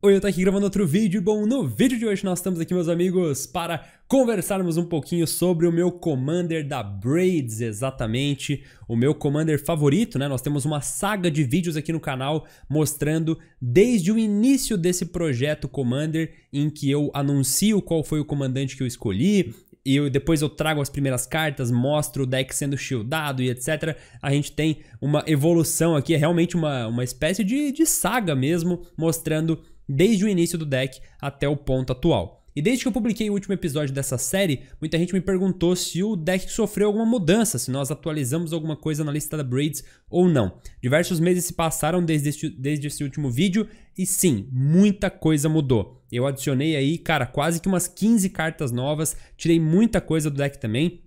Oi, eu tô aqui gravando outro vídeo. Bom, no vídeo de hoje nós estamos aqui, meus amigos, para conversarmos um pouquinho sobre o meu Commander da Braids, exatamente, o meu Commander favorito, né? Nós temos uma saga de vídeos aqui no canal mostrando desde o início desse projeto Commander, em que eu anuncio qual foi o comandante que eu escolhi, e eu, depois eu trago as primeiras cartas, mostro o deck sendo shieldado e etc. A gente tem uma evolução aqui, é realmente uma, uma espécie de, de saga mesmo, mostrando desde o início do deck até o ponto atual. E desde que eu publiquei o último episódio dessa série, muita gente me perguntou se o deck sofreu alguma mudança, se nós atualizamos alguma coisa na lista da Braids ou não. Diversos meses se passaram desde esse, desde esse último vídeo e sim, muita coisa mudou. Eu adicionei aí, cara, quase que umas 15 cartas novas, tirei muita coisa do deck também.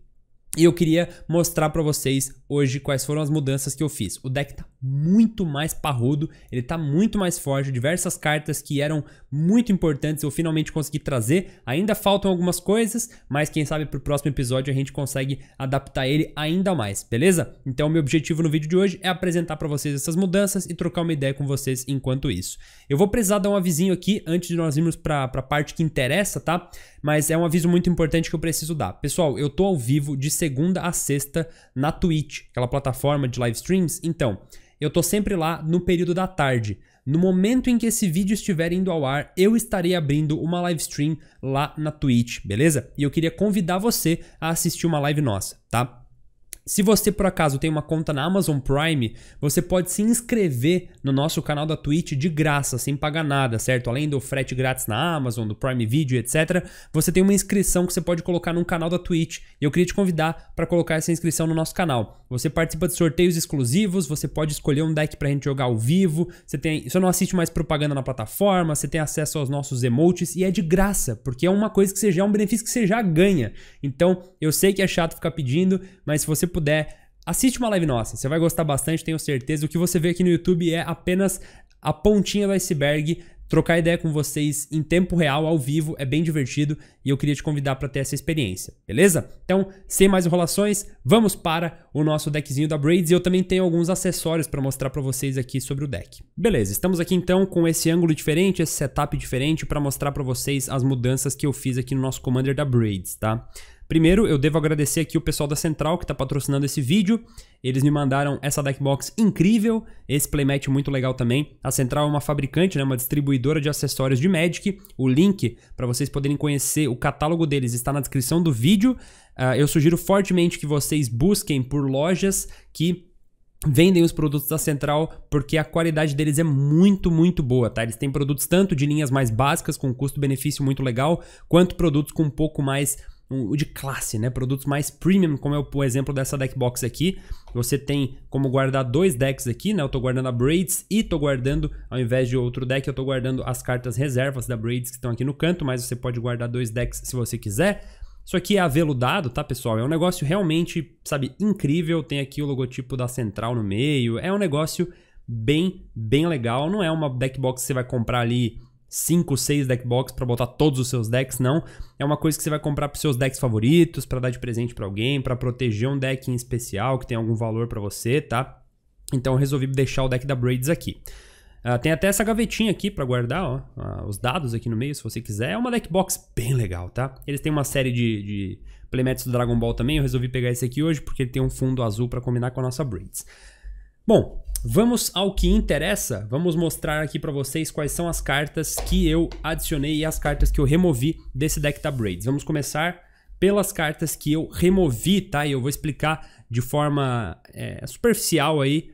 E eu queria mostrar para vocês hoje quais foram as mudanças que eu fiz. O deck tá muito mais parrudo, ele tá muito mais forte, diversas cartas que eram muito importantes eu finalmente consegui trazer. Ainda faltam algumas coisas, mas quem sabe pro próximo episódio a gente consegue adaptar ele ainda mais, beleza? Então meu objetivo no vídeo de hoje é apresentar para vocês essas mudanças e trocar uma ideia com vocês enquanto isso. Eu vou precisar dar um avisinho aqui antes de nós irmos para a parte que interessa, tá? Mas é um aviso muito importante que eu preciso dar. Pessoal, eu tô ao vivo de segunda a sexta na Twitch, aquela plataforma de live streams. Então, eu tô sempre lá no período da tarde. No momento em que esse vídeo estiver indo ao ar, eu estarei abrindo uma live stream lá na Twitch, beleza? E eu queria convidar você a assistir uma live nossa, tá? Se você por acaso tem uma conta na Amazon Prime, você pode se inscrever no nosso canal da Twitch de graça, sem pagar nada, certo? Além do frete grátis na Amazon, do Prime Video, etc., você tem uma inscrição que você pode colocar no canal da Twitch. E eu queria te convidar para colocar essa inscrição no nosso canal. Você participa de sorteios exclusivos, você pode escolher um deck para a gente jogar ao vivo, você, tem, você não assiste mais propaganda na plataforma, você tem acesso aos nossos emotes e é de graça, porque é uma coisa que você já é um benefício que você já ganha. Então, eu sei que é chato ficar pedindo, mas se você puder puder, assiste uma live nossa. Você vai gostar bastante, tenho certeza. O que você vê aqui no YouTube é apenas a pontinha do iceberg. Trocar ideia com vocês em tempo real, ao vivo, é bem divertido e eu queria te convidar para ter essa experiência, beleza? Então, sem mais enrolações, vamos para o nosso deckzinho da Braids e eu também tenho alguns acessórios para mostrar para vocês aqui sobre o deck. Beleza, estamos aqui então com esse ângulo diferente, esse setup diferente para mostrar para vocês as mudanças que eu fiz aqui no nosso Commander da Braids, tá? Primeiro, eu devo agradecer aqui o pessoal da Central que está patrocinando esse vídeo. Eles me mandaram essa deckbox incrível, esse playmat muito legal também. A Central é uma fabricante, né, uma distribuidora de acessórios de Magic. O link para vocês poderem conhecer o catálogo deles está na descrição do vídeo. Uh, eu sugiro fortemente que vocês busquem por lojas que vendem os produtos da Central porque a qualidade deles é muito, muito boa, tá? Eles têm produtos tanto de linhas mais básicas com custo-benefício muito legal, quanto produtos com um pouco mais o de classe, né? Produtos mais premium, como é o, o exemplo dessa deckbox aqui. Você tem como guardar dois decks aqui, né? Eu tô guardando a Braids e tô guardando, ao invés de outro deck, eu tô guardando as cartas reservas da Braids que estão aqui no canto, mas você pode guardar dois decks se você quiser. Isso aqui é aveludado, tá, pessoal? É um negócio realmente, sabe, incrível. Tem aqui o logotipo da Central no meio. É um negócio bem, bem legal. Não é uma deckbox que você vai comprar ali 5, 6 deck box para botar todos os seus decks, não. É uma coisa que você vai comprar para seus decks favoritos, para dar de presente para alguém, para proteger um deck em especial que tem algum valor para você, tá? Então eu resolvi deixar o deck da Braids aqui. Uh, tem até essa gavetinha aqui para guardar ó, uh, os dados aqui no meio, se você quiser. É uma deck box bem legal, tá? Eles têm uma série de, de playmats do Dragon Ball também. Eu resolvi pegar esse aqui hoje porque ele tem um fundo azul para combinar com a nossa Braids. Bom, Vamos ao que interessa. Vamos mostrar aqui para vocês quais são as cartas que eu adicionei e as cartas que eu removi desse deck da Braids. Vamos começar pelas cartas que eu removi, tá? E eu vou explicar de forma é, superficial aí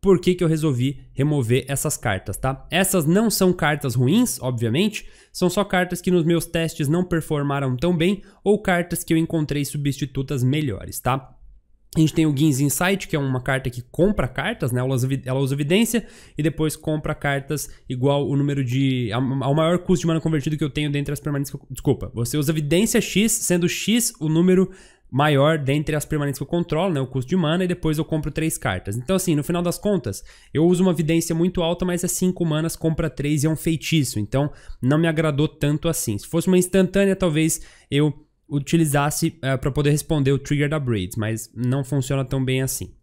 por que, que eu resolvi remover essas cartas, tá? Essas não são cartas ruins, obviamente, são só cartas que nos meus testes não performaram tão bem ou cartas que eu encontrei substitutas melhores, tá? A gente tem o Gins Insight, que é uma carta que compra cartas, né? Ela usa, evidência e depois compra cartas igual o número de. ao maior custo de mana convertido que eu tenho dentre as permanentes. Eu, desculpa, você usa evidência X, sendo X o número maior dentre as permanentes que eu controlo, né? O custo de mana, e depois eu compro três cartas. Então, assim, no final das contas, eu uso uma evidência muito alta, mas é cinco manas, compra três e é um feitiço. Então, não me agradou tanto assim. Se fosse uma instantânea, talvez eu utilizasse uh, eh, para poder responder o trigger da Braids, mas não funciona tão bem assim.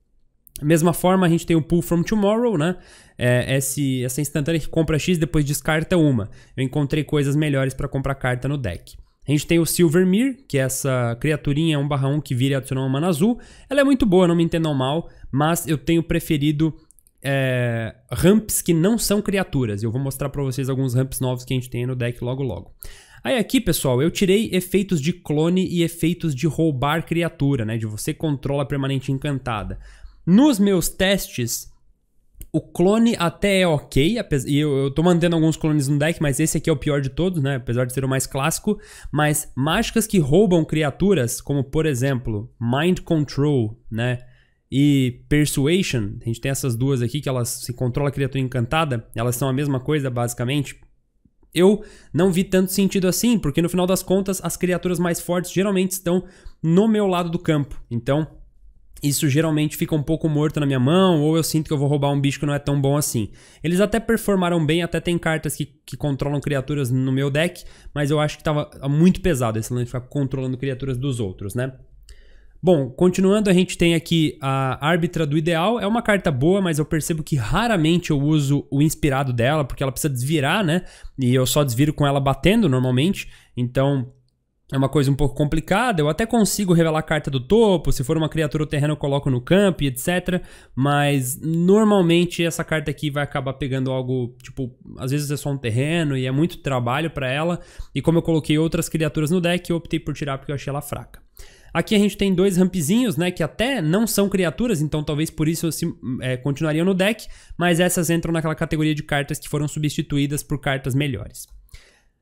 Mesma forma, a gente tem o Pull From Tomorrow, né? É, esse, essa instantânea que compra X depois descarta uma. Eu encontrei coisas melhores para comprar carta no deck. A gente tem o Mir, que é essa criaturinha 1/1 que vira e adiciona uma mana azul. Ela é muito boa, não me entendam mal, mas eu tenho preferido é, ramps que não são criaturas. Eu vou mostrar para vocês alguns ramps novos que a gente tem no deck logo logo. Aí aqui, pessoal, eu tirei efeitos de clone e efeitos de roubar criatura, né? De você controla a permanente encantada. Nos meus testes, o clone até é ok, e eu, eu tô mantendo alguns clones no deck, mas esse aqui é o pior de todos, né? Apesar de ser o mais clássico. Mas mágicas que roubam criaturas, como por exemplo, Mind Control, né? E Persuasion, a gente tem essas duas aqui que elas se controla a criatura encantada, elas são a mesma coisa basicamente. Eu não vi tanto sentido assim, porque no final das contas as criaturas mais fortes geralmente estão no meu lado do campo. Então, isso geralmente fica um pouco morto na minha mão, ou eu sinto que eu vou roubar um bicho que não é tão bom assim. Eles até performaram bem, até tem cartas que, que controlam criaturas no meu deck, mas eu acho que estava muito pesado esse lance de ficar controlando criaturas dos outros, né? Bom, continuando, a gente tem aqui a árbitra do ideal. É uma carta boa, mas eu percebo que raramente eu uso o inspirado dela, porque ela precisa desvirar, né? E eu só desviro com ela batendo normalmente. Então, é uma coisa um pouco complicada. Eu até consigo revelar a carta do topo, se for uma criatura o terreno eu coloco no campo e etc. Mas normalmente essa carta aqui vai acabar pegando algo, tipo, às vezes é só um terreno e é muito trabalho para ela. E como eu coloquei outras criaturas no deck, eu optei por tirar porque eu achei ela fraca. Aqui a gente tem dois rampzinhos, né? Que até não são criaturas, então talvez por isso se, é, continuariam no deck, mas essas entram naquela categoria de cartas que foram substituídas por cartas melhores.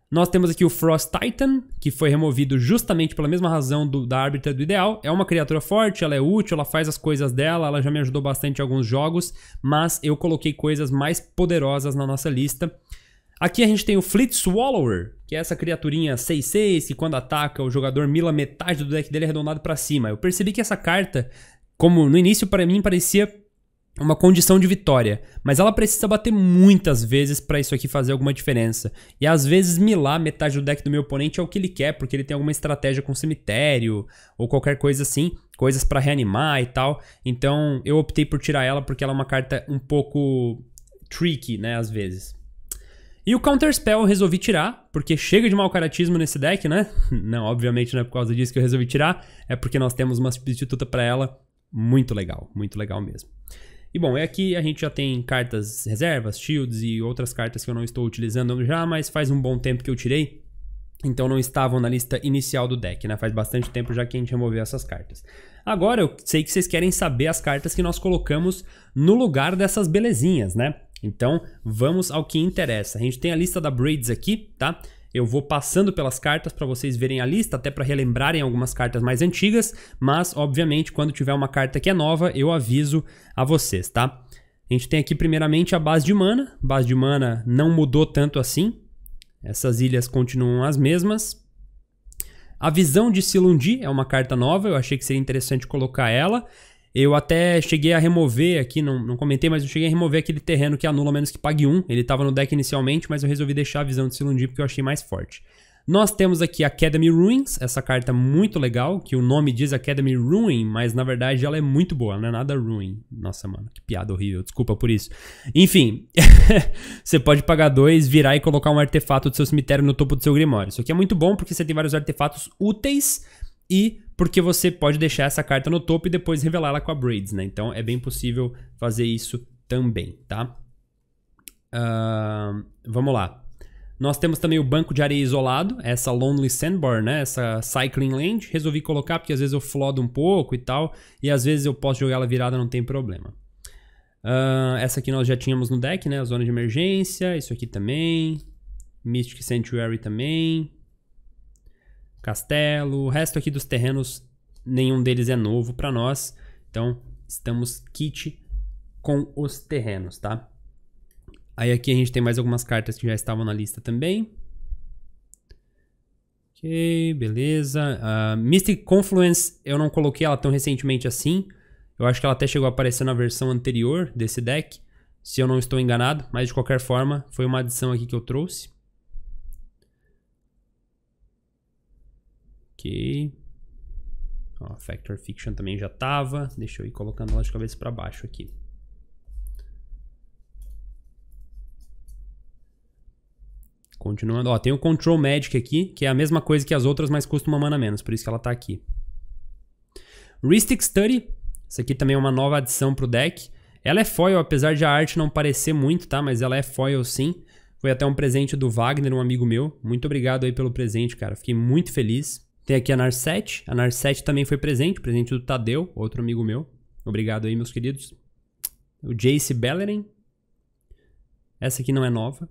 Nós temos aqui o Frost Titan, que foi removido justamente pela mesma razão do, da Árbitra do Ideal. É uma criatura forte, ela é útil, ela faz as coisas dela, ela já me ajudou bastante em alguns jogos, mas eu coloquei coisas mais poderosas na nossa lista. Aqui a gente tem o Fleet Swallower, que é essa criaturinha 6-6 que quando ataca o jogador mila metade do deck dele é arredondado para cima. Eu percebi que essa carta, como no início para mim parecia uma condição de vitória, mas ela precisa bater muitas vezes para isso aqui fazer alguma diferença. E às vezes milar metade do deck do meu oponente é o que ele quer, porque ele tem alguma estratégia com cemitério ou qualquer coisa assim, coisas para reanimar e tal. Então eu optei por tirar ela porque ela é uma carta um pouco tricky, né, às vezes. E o Counterspell eu resolvi tirar, porque chega de mau caratismo nesse deck, né? Não, obviamente não é por causa disso que eu resolvi tirar, é porque nós temos uma substituta para ela muito legal, muito legal mesmo. E bom, é aqui a gente já tem cartas reservas, shields e outras cartas que eu não estou utilizando já, mas faz um bom tempo que eu tirei. Então não estavam na lista inicial do deck, né? Faz bastante tempo já que a gente removeu essas cartas. Agora eu sei que vocês querem saber as cartas que nós colocamos no lugar dessas belezinhas, né? Então, vamos ao que interessa. A gente tem a lista da Braids aqui, tá? Eu vou passando pelas cartas para vocês verem a lista, até para relembrarem algumas cartas mais antigas, mas obviamente quando tiver uma carta que é nova, eu aviso a vocês, tá? A gente tem aqui primeiramente a base de mana. A base de mana não mudou tanto assim. Essas ilhas continuam as mesmas. A visão de Silundi é uma carta nova, eu achei que seria interessante colocar ela. Eu até cheguei a remover aqui, não, não comentei, mas eu cheguei a remover aquele terreno que anula menos que pague 1. Ele estava no deck inicialmente, mas eu resolvi deixar a visão de Silundir porque eu achei mais forte. Nós temos aqui Academy Ruins, essa carta é muito legal, que o nome diz Academy Ruin, mas na verdade ela é muito boa, não é nada ruin. Nossa, mano, que piada horrível, desculpa por isso. Enfim, você pode pagar dois, virar e colocar um artefato do seu cemitério no topo do seu grimório. Isso aqui é muito bom porque você tem vários artefatos úteis e porque você pode deixar essa carta no topo e depois revelá-la com a Braids, né? Então é bem possível fazer isso também, tá? Uh, vamos lá. Nós temos também o banco de areia isolado, essa Lonely Sandbar, né? Essa Cycling Land. Resolvi colocar porque às vezes eu flodo um pouco e tal, e às vezes eu posso jogar ela virada, não tem problema. Uh, essa aqui nós já tínhamos no deck, né? A zona de emergência, isso aqui também. Mystic Sanctuary também castelo. O resto aqui dos terrenos, nenhum deles é novo para nós. Então, estamos kit com os terrenos, tá? Aí aqui a gente tem mais algumas cartas que já estavam na lista também. Ok, beleza. Uh, Mystic Confluence eu não coloquei ela tão recentemente assim. Eu acho que ela até chegou a aparecer na versão anterior desse deck, se eu não estou enganado. Mas de qualquer forma, foi uma adição aqui que eu trouxe. Ok. Ó, Factor Fiction também já tava. Deixa eu ir colocando elas de cabeça para baixo aqui. Continuando, ó, tem o Control Magic aqui, que é a mesma coisa que as outras, mas custa uma mana menos, por isso que ela tá aqui. Ristic Study, isso aqui também é uma nova adição pro deck. Ela é foil, apesar de a arte não parecer muito, tá? Mas ela é foil sim. Foi até um presente do Wagner, um amigo meu. Muito obrigado aí pelo presente, cara. Fiquei muito feliz. Tem aqui a Narset. A Narset também foi presente, presente do Tadeu, outro amigo meu. Obrigado aí, meus queridos. O Jace Bellerin. Essa aqui não é nova.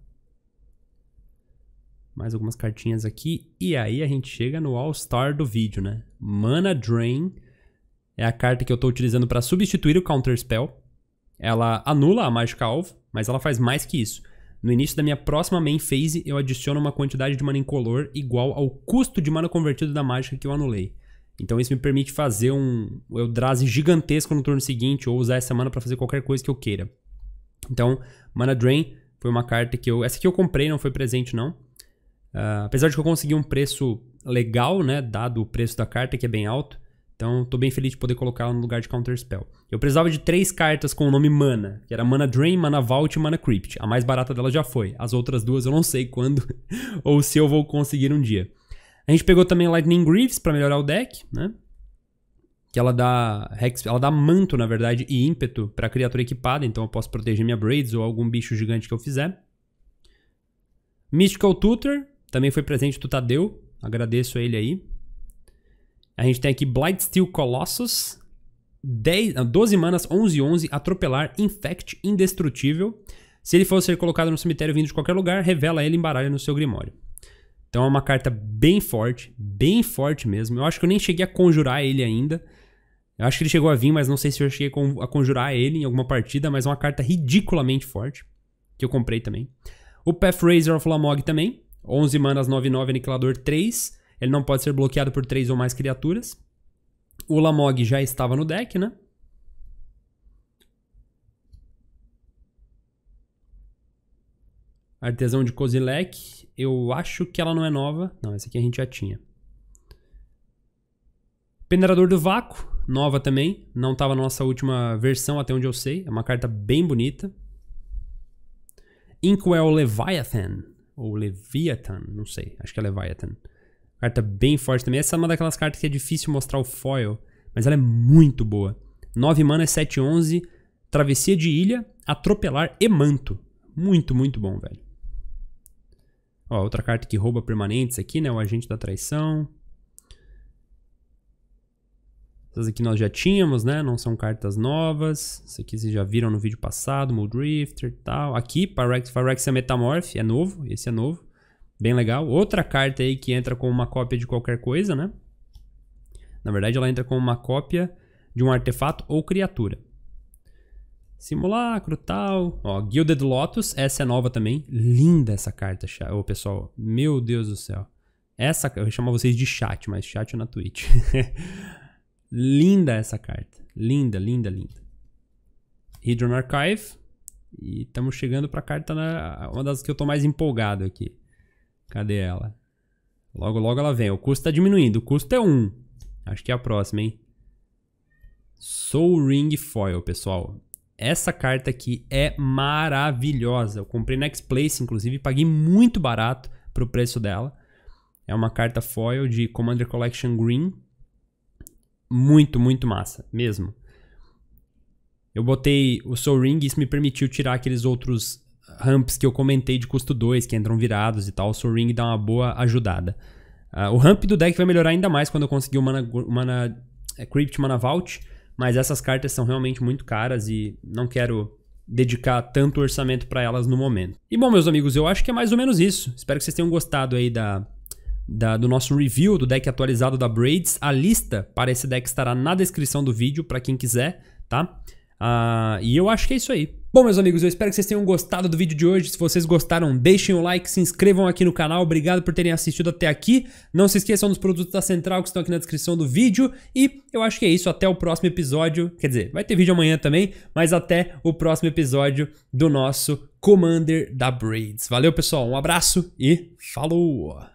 Mais algumas cartinhas aqui. E aí a gente chega no All-Star do vídeo, né? Mana Drain é a carta que eu estou utilizando para substituir o Counterspell. Ela anula a mágica alvo, mas ela faz mais que isso. No início da minha próxima main phase, eu adiciono uma quantidade de mana incolor igual ao custo de mana convertido da mágica que eu anulei. Então isso me permite fazer um Eldrazi gigantesco no turno seguinte ou usar essa mana para fazer qualquer coisa que eu queira. Então, Mana Drain foi uma carta que eu... Essa aqui eu comprei, não foi presente não. Uh, apesar de que eu consegui um preço legal, né? Dado o preço da carta, que é bem alto. Então, tô bem feliz de poder colocá-la no lugar de Counterspell. Eu precisava de três cartas com o nome Mana, que era Mana Drain, Mana Vault e Mana Crypt. A mais barata dela já foi. As outras duas eu não sei quando ou se eu vou conseguir um dia. A gente pegou também Lightning Greaves para melhorar o deck, né? Que ela dá hex, ela dá manto, na verdade, e ímpeto para criatura equipada, então eu posso proteger minha Braids ou algum bicho gigante que eu fizer. Mystical Tutor também foi presente do Tadeu, agradeço a ele aí. A gente tem aqui Blightsteel Colossus, 10, 12 manas, 11 11, atropelar, infect, indestrutível. Se ele for ser colocado no cemitério vindo de qualquer lugar, revela ele em embaralha no seu grimório. Então é uma carta bem forte, bem forte mesmo. Eu acho que eu nem cheguei a conjurar ele ainda. Eu acho que ele chegou a vir, mas não sei se eu cheguei a conjurar ele em alguma partida, mas é uma carta ridiculamente forte, que eu comprei também. O Pathrazer of Lamog também, 11 manas, 9 9, aniquilador 3. Ele não pode ser bloqueado por três ou mais criaturas. O Lamog já estava no deck, né? Artesão de Kozilek, eu acho que ela não é nova. Não, essa aqui a gente já tinha. Peneirador do Vácuo, nova também. Não estava na nossa última versão, até onde eu sei. É uma carta bem bonita. Inkwell Leviathan, ou Leviathan, não sei, acho que é Leviathan. Carta bem forte também. Essa é uma daquelas cartas que é difícil mostrar o foil, mas ela é muito boa. 9 mana, 7, 11, Travessia de Ilha, Atropelar e Manto. Muito, muito bom, velho. Ó, outra carta que rouba permanentes aqui, né? O Agente da Traição. Essas aqui nós já tínhamos, né? Não são cartas novas. Isso aqui vocês já viram no vídeo passado, Moldrifter e tal. Aqui, Pyrex, Pyrex é Metamorph, é novo, esse é novo. Bem legal. Outra carta aí que entra com uma cópia de qualquer coisa, né? Na verdade, ela entra com uma cópia de um artefato ou criatura. Simulacro, tal. Ó, Gilded Lotus, essa é nova também. Linda essa carta, o oh, pessoal. Meu Deus do céu. Essa, eu chamo chamar vocês de chat, mas chat é na Twitch. linda essa carta. Linda, linda, linda. Hidron Archive. E estamos chegando a carta, na, uma das que eu estou mais empolgado aqui. Cadê ela? Logo, logo ela vem. O custo tá diminuindo. O custo é 1. Acho que é a próxima, hein? Soul Ring Foil, pessoal. Essa carta aqui é maravilhosa. Eu comprei na X-Place, inclusive, paguei muito barato pro preço dela. É uma carta foil de Commander Collection Green. Muito, muito massa, mesmo. Eu botei o Soul Ring e isso me permitiu tirar aqueles outros ramps que eu comentei de custo 2, que entram virados e tal, o Soul Ring dá uma boa ajudada. Uh, o ramp do deck vai melhorar ainda mais quando eu conseguir o Mana, mana é, Crypt Mana Vault, mas essas cartas são realmente muito caras e não quero dedicar tanto orçamento para elas no momento. E bom, meus amigos, eu acho que é mais ou menos isso. Espero que vocês tenham gostado aí da, da, do nosso review do deck atualizado da Braids. A lista para esse deck estará na descrição do vídeo para quem quiser, tá? Uh, e eu acho que é isso aí. Bom, meus amigos, eu espero que vocês tenham gostado do vídeo de hoje. Se vocês gostaram, deixem o like, se inscrevam aqui no canal. Obrigado por terem assistido até aqui. Não se esqueçam dos produtos da Central que estão aqui na descrição do vídeo. E eu acho que é isso. Até o próximo episódio. Quer dizer, vai ter vídeo amanhã também, mas até o próximo episódio do nosso Commander da Braids. Valeu, pessoal. Um abraço e falou!